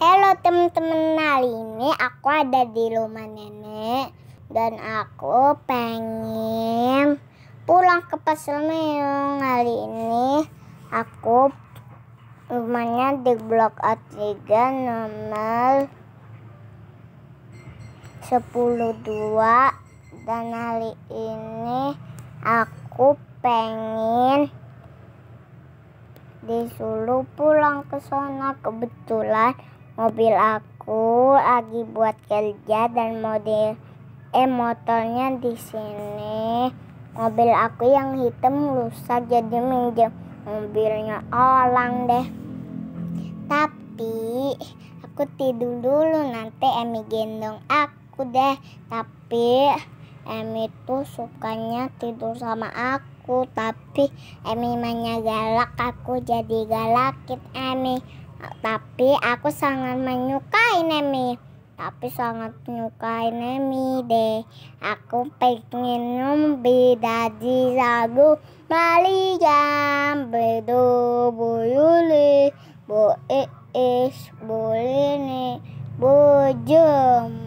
Halo teman-teman, hari ini aku ada di rumah nenek dan aku pengen pulang ke Pasar Meong. Hari ini aku rumahnya di blok A3 nomor 102 dan hari ini aku pengen disuruh pulang ke sana kebetulan Mobil aku lagi buat kerja dan model eh motornya di sini. Mobil aku yang hitam rusak jadi minjem mobilnya orang deh. Tapi aku tidur dulu nanti Emi gendong aku deh. Tapi Emi tuh sukanya tidur sama aku tapi Emi mainnya galak aku jadi galakin Emi tapi aku sangat menyukai Nemi. Tapi sangat menyukai Nemi deh. Aku pengen nyumbi dari lagu Malijam bedu Bedo Yuli bu Iis e bu Lini bu Jem.